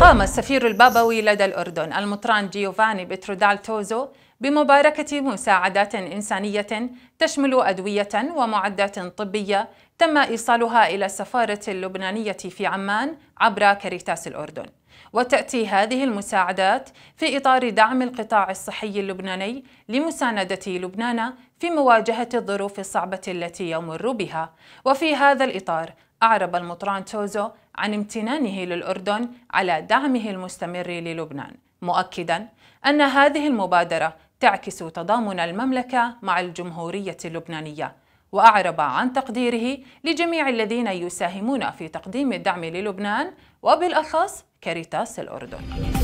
قام السفير البابوي لدى الأردن المطران جيوفاني بترودال توزو بمباركة مساعدات إنسانية تشمل أدوية ومعدات طبية تم إيصالها إلى السفارة اللبنانية في عمان عبر كاريتاس الأردن وتأتي هذه المساعدات في إطار دعم القطاع الصحي اللبناني لمساندة لبنان في مواجهة الظروف الصعبة التي يمر بها وفي هذا الإطار أعرب المطران توزو عن امتنانه للأردن على دعمه المستمر للبنان مؤكدا أن هذه المبادرة تعكس تضامن المملكة مع الجمهورية اللبنانية وأعرب عن تقديره لجميع الذين يساهمون في تقديم الدعم للبنان وبالأخص كاريتاس الأردن